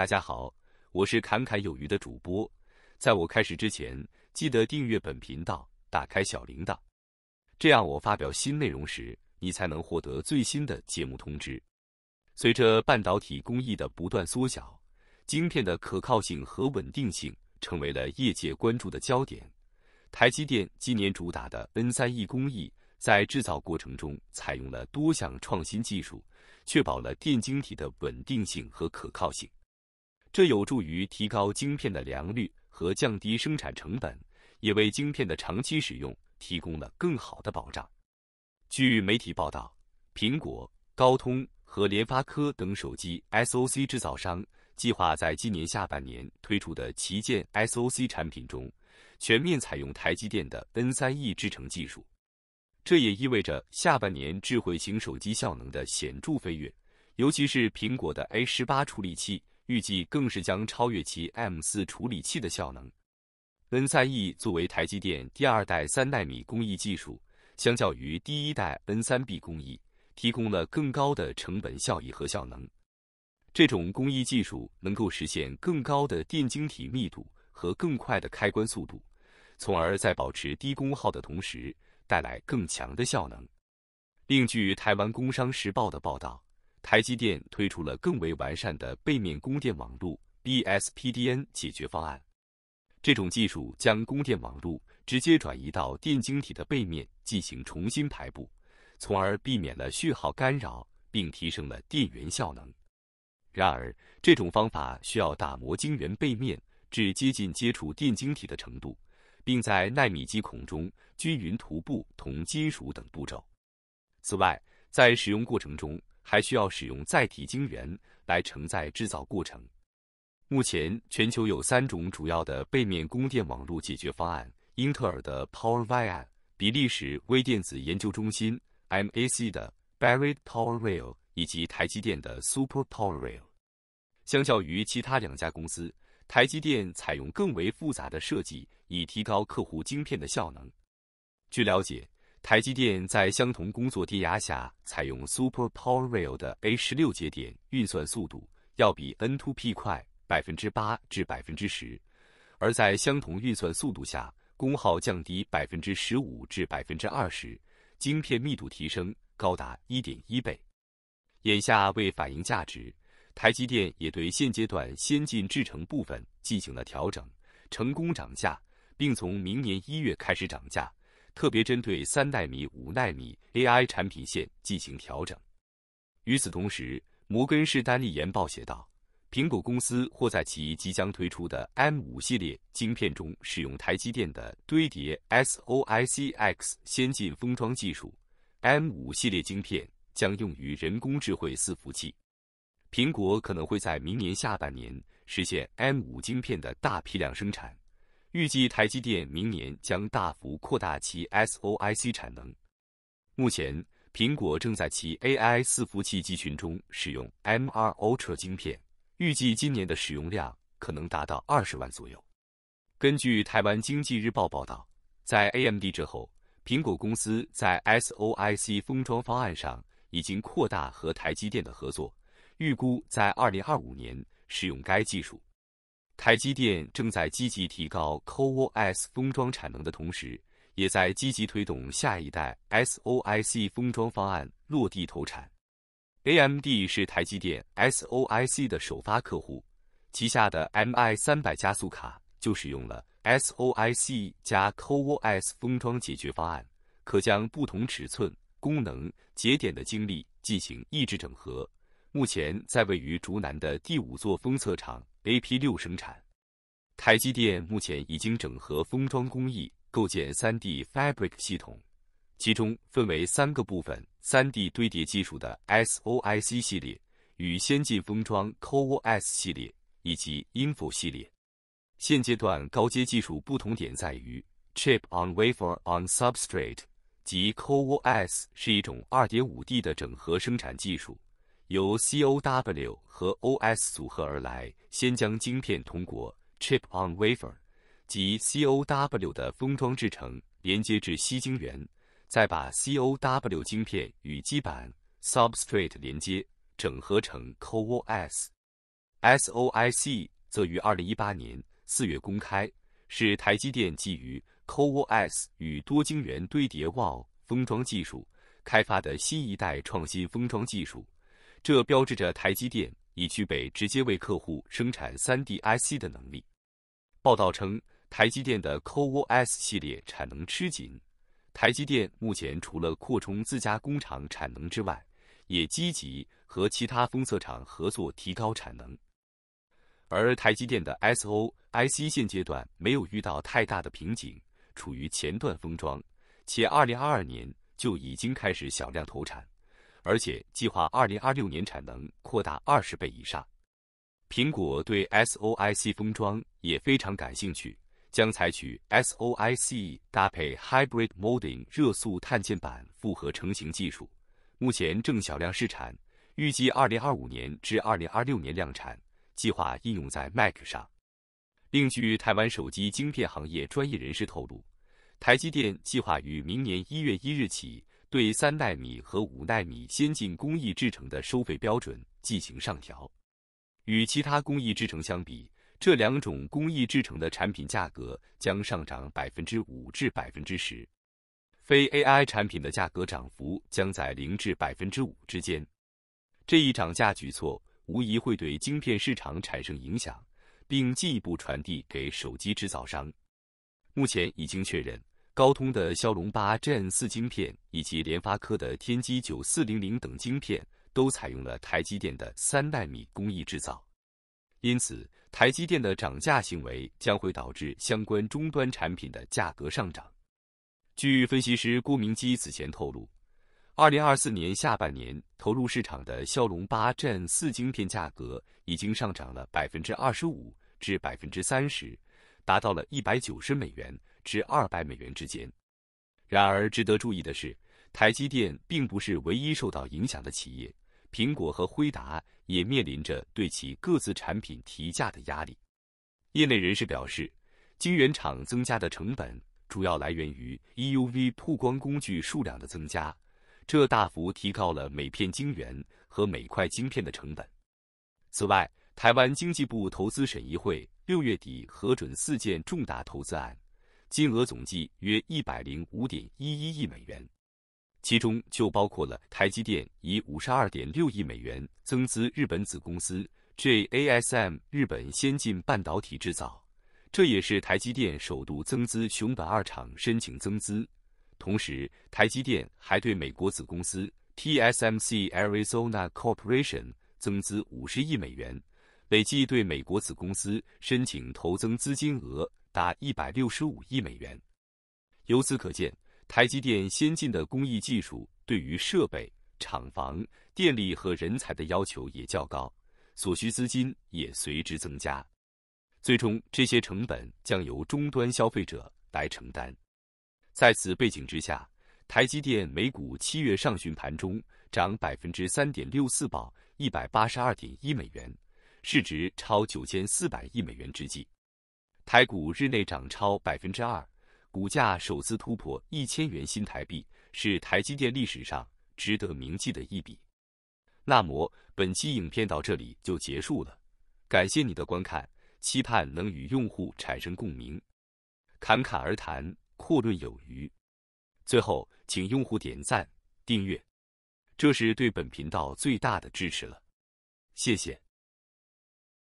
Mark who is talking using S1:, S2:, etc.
S1: 大家好，我是侃侃有余的主播。在我开始之前，记得订阅本频道，打开小铃铛，这样我发表新内容时，你才能获得最新的节目通知。随着半导体工艺的不断缩小，晶片的可靠性和稳定性成为了业界关注的焦点。台积电今年主打的 N3E 工艺，在制造过程中采用了多项创新技术，确保了电晶体的稳定性和可靠性。这有助于提高晶片的良率和降低生产成本，也为晶片的长期使用提供了更好的保障。据媒体报道，苹果、高通和联发科等手机 SOC 制造商计划在今年下半年推出的旗舰 SOC 产品中，全面采用台积电的 N3E 制程技术。这也意味着下半年智慧型手机效能的显著飞跃，尤其是苹果的 A 十八处理器。预计更是将超越其 M4 处理器的效能。N3E 作为台积电第二代三纳米工艺技术，相较于第一代 N3B 工艺，提供了更高的成本效益和效能。这种工艺技术能够实现更高的电晶体密度和更快的开关速度，从而在保持低功耗的同时，带来更强的效能。另据台湾工商时报的报道。台积电推出了更为完善的背面供电网路 （BSPDN） 解决方案。这种技术将供电网路直接转移到电晶体的背面进行重新排布，从而避免了序号干扰，并提升了电源效能。然而，这种方法需要打磨晶圆背面至接近接触电晶体的程度，并在纳米基孔中均匀涂布铜金属等步骤。此外，在使用过程中，还需要使用载体晶圆来承载制造过程。目前，全球有三种主要的背面供电网络解决方案：英特尔的 PowerVia、比利时微电子研究中心 MAC 的 b a r r e d PowerRail 以及台积电的 Super PowerRail。相较于其他两家公司，台积电采用更为复杂的设计，以提高客户晶片的效能。据了解。台积电在相同工作电压下，采用 Super Power Rail 的 A16 节点运算速度要比 N2P 快百分之八至百分之十，而在相同运算速度下，功耗降低百分之十五至百分之二十，晶片密度提升高达一点一倍。眼下为反映价值，台积电也对现阶段先进制程部分进行了调整，成功涨价，并从明年一月开始涨价。特别针对三纳米、五纳米 AI 产品线进行调整。与此同时，摩根士丹利研报写道，苹果公司或在其即将推出的 M5 系列晶片中使用台积电的堆叠 SOICX 先进封装技术。M5 系列晶片将用于人工智慧伺服器。苹果可能会在明年下半年实现 M5 晶片的大批量生产。预计台积电明年将大幅扩大其 SOI C 产能。目前，苹果正在其 AI 伺服器集群中使用 M2 Ultra 芯片，预计今年的使用量可能达到二十万左右。根据台湾经济日报报道，在 AMD 之后，苹果公司在 SOI C 封装方案上已经扩大和台积电的合作，预估在2025年使用该技术。台积电正在积极提高 Coos 封装产能的同时，也在积极推动下一代 SoIC 封装方案落地投产。AMD 是台积电 SoIC 的首发客户，旗下的 MI 三百加速卡就使用了 SoIC 加 Coos 封装解决方案，可将不同尺寸、功能节点的精力进行异质整合。目前在位于竹南的第五座封测厂 AP6 生产。台积电目前已经整合封装工艺，构建 3D Fabric 系统，其中分为三个部分：3D 堆叠技术的 SOIC 系列、与先进封装 CoWoS 系列以及 InFO 系列。现阶段高阶技术不同点在于 Chip-on-Wafer-on-Substrate 及 CoWoS 是一种 2.5D 的整合生产技术。由 COW 和 OS 组合而来，先将晶片通过 Chip on Wafer 即 COW 的封装制成，连接至吸晶圆，再把 COW 晶片与基板 Substrate 连接，整合成 CoOS。SOIC 则于二零一八年四月公开，是台积电基于 CoOS 与多晶圆堆叠 w a l l 封装技术开发的新一代创新封装技术。这标志着台积电已具备直接为客户生产 3D IC 的能力。报道称，台积电的 CoWoS 系列产能吃紧，台积电目前除了扩充自家工厂产能之外，也积极和其他封测厂合作提高产能。而台积电的 SOI C 现阶段没有遇到太大的瓶颈，处于前段封装，且2022年就已经开始小量投产。而且计划二零二六年产能扩大二十倍以上。苹果对 S O I C 封装也非常感兴趣，将采取 S O I C 搭配 Hybrid Molding 热塑碳键板复合成型技术，目前正小量试产，预计二零二五年至二零二六年量产，计划应用在 Mac 上。另据台湾手机晶片行业专业人士透露，台积电计划于明年一月一日起。对三纳米和五纳米先进工艺制成的收费标准进行上调，与其他工艺制成相比，这两种工艺制成的产品价格将上涨百分之五至百分之十。非 AI 产品的价格涨幅将在零至百分之五之间。这一涨价举措无疑会对晶片市场产生影响，并进一步传递给手机制造商。目前已经确认。高通的骁龙八 Gen 四晶片以及联发科的天玑九四零零等晶片都采用了台积电的三纳米工艺制造，因此台积电的涨价行为将会导致相关终端产品的价格上涨。据分析师郭明基此前透露，二零二四年下半年投入市场的骁龙八 Gen 四晶片价格已经上涨了百分之二十五至百分之三十，达到了一百九十美元。至二百美元之间。然而，值得注意的是，台积电并不是唯一受到影响的企业，苹果和辉达也面临着对其各自产品提价的压力。业内人士表示，晶圆厂增加的成本主要来源于 EUV 曝光工具数量的增加，这大幅提高了每片晶圆和每块晶片的成本。此外，台湾经济部投资审议会六月底核准四件重大投资案。金额总计约一百零五点一一亿美元，其中就包括了台积电以五十二点六亿美元增资日本子公司 JASM 日本先进半导体制造，这也是台积电首度增资熊本二厂申请增资。同时，台积电还对美国子公司 TSMC Arizona Corporation 增资五十亿美元，累计对美国子公司申请投增资金额。达一百六十五亿美元。由此可见，台积电先进的工艺技术对于设备、厂房、电力和人才的要求也较高，所需资金也随之增加。最终，这些成本将由终端消费者来承担。在此背景之下，台积电每股七月上旬盘中涨百分之三点六四，报一百八十二点一美元，市值超九千四百亿美元之际。台股日内涨超百分之二，股价首次突破一千元新台币，是台积电历史上值得铭记的一笔。那么本期影片到这里就结束了，感谢你的观看，期盼能与用户产生共鸣，侃侃而谈，阔论有余。最后，请用户点赞、订阅，这是对本频道最大的支持了，谢谢。